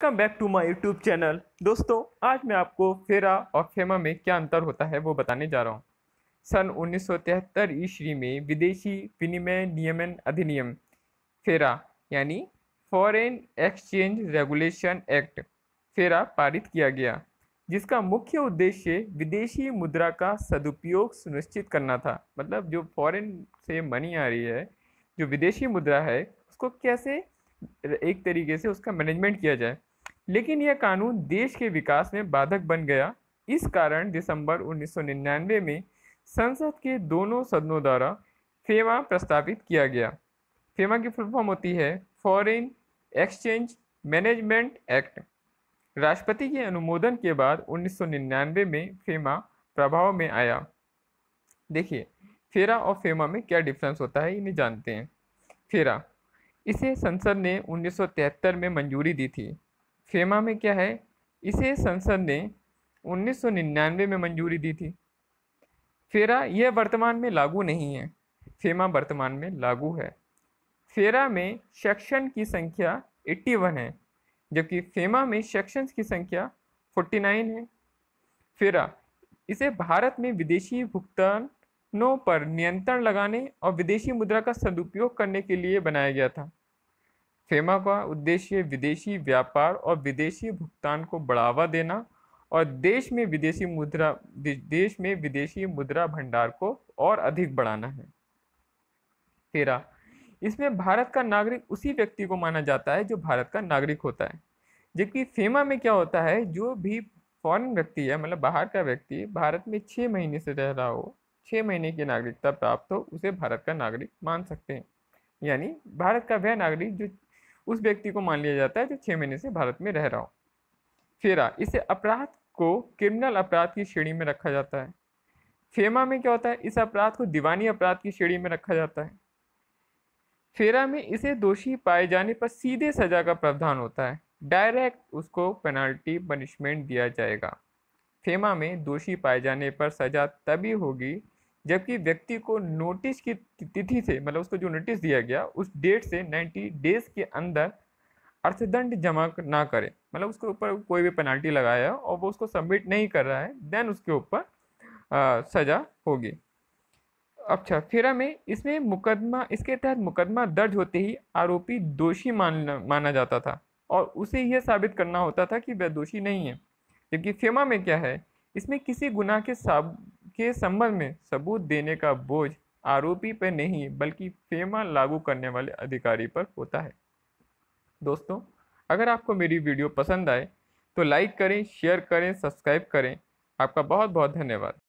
come back to my YouTube channel दोस्तों आज मैं आपको फेरा और खेमा में क्या अंतर होता है वो बताने जा रहा हूँ सन उन्नीस सौ तिहत्तर ईस्वी में विदेशी विनिमय नियमन अधिनियम फेरा यानी फॉरेन एक्सचेंज रेगुलेशन एक्ट फेरा पारित किया गया जिसका मुख्य उद्देश्य विदेशी मुद्रा का सदुपयोग सुनिश्चित करना था मतलब जो फॉरेन से मनी आ रही है जो विदेशी मुद्रा है उसको कैसे एक तरीके से उसका मैनेजमेंट किया जाए लेकिन यह कानून देश के विकास में बाधक बन गया इस कारण दिसंबर 1999 में संसद के दोनों सदनों द्वारा फेमा प्रस्तावित किया गया फेमा की फुल फॉर्म होती है फॉरेन एक्सचेंज मैनेजमेंट एक्ट राष्ट्रपति के अनुमोदन के बाद 1999 में फेमा प्रभाव में आया देखिए फेरा और फेमा में क्या डिफरेंस होता है इन्हें जानते हैं फेरा इसे संसद ने 1973 में मंजूरी दी थी खेमा में क्या है इसे संसद ने 1999 में मंजूरी दी थी फेरा यह वर्तमान में लागू नहीं है फेमा वर्तमान में लागू है फेरा में सेक्शन की संख्या 81 है जबकि फेमा में सेक्शन की संख्या 49 है फेरा इसे भारत में विदेशी भुगतानों पर नियंत्रण लगाने और विदेशी मुद्रा का सदुपयोग करने के लिए बनाया गया था फेमा का उद्देश्य विदेशी व्यापार और विदेशी भुगतान को बढ़ावा देना और देश में विदेशी मुद्रा देश में विदेशी मुद्रा भंडार को और अधिक बढ़ाना है तेरा इसमें भारत का नागरिक उसी व्यक्ति को माना जाता है जो भारत का नागरिक होता है जबकि फेमा में क्या होता है जो भी फॉरेन व्यक्ति है मतलब बाहर का व्यक्ति भारत में छः महीने से रह रहा हो छः महीने की नागरिकता प्राप्त हो उसे भारत का नागरिक मान सकते हैं यानी भारत का वह नागरिक जो उस व्यक्ति को मान लिया जाता है जो छः महीने से भारत में रह रहा हो फेरा इसे अपराध को क्रिमिनल अपराध की श्रेणी में रखा जाता है फेमा में क्या होता है इस अपराध को दीवानी अपराध की श्रेणी में रखा जाता है फेरा में इसे दोषी पाए जाने पर सीधे सजा का प्रावधान होता है डायरेक्ट उसको पेनाल्टी पनिशमेंट दिया जाएगा फेमा में दोषी पाए जाने पर सजा तभी होगी जबकि व्यक्ति को नोटिस की तिथि से मतलब उसको जो नोटिस दिया गया उस डेट से 90 डेज के अंदर अर्थदंड जमा ना करें मतलब उसके ऊपर कोई भी पेनाल्टी लगाया और वो उसको सबमिट नहीं कर रहा है देन उसके ऊपर सज़ा होगी अच्छा फिर में इसमें मुकदमा इसके तहत मुकदमा दर्ज होते ही आरोपी दोषी मानना माना जाता था और उसे यह साबित करना होता था कि वह दोषी नहीं है जबकि फेमा में क्या है इसमें किसी गुनाह के साब के संबंध में सबूत देने का बोझ आरोपी पर नहीं बल्कि फेमा लागू करने वाले अधिकारी पर होता है दोस्तों अगर आपको मेरी वीडियो पसंद आए तो लाइक करें शेयर करें सब्सक्राइब करें आपका बहुत बहुत धन्यवाद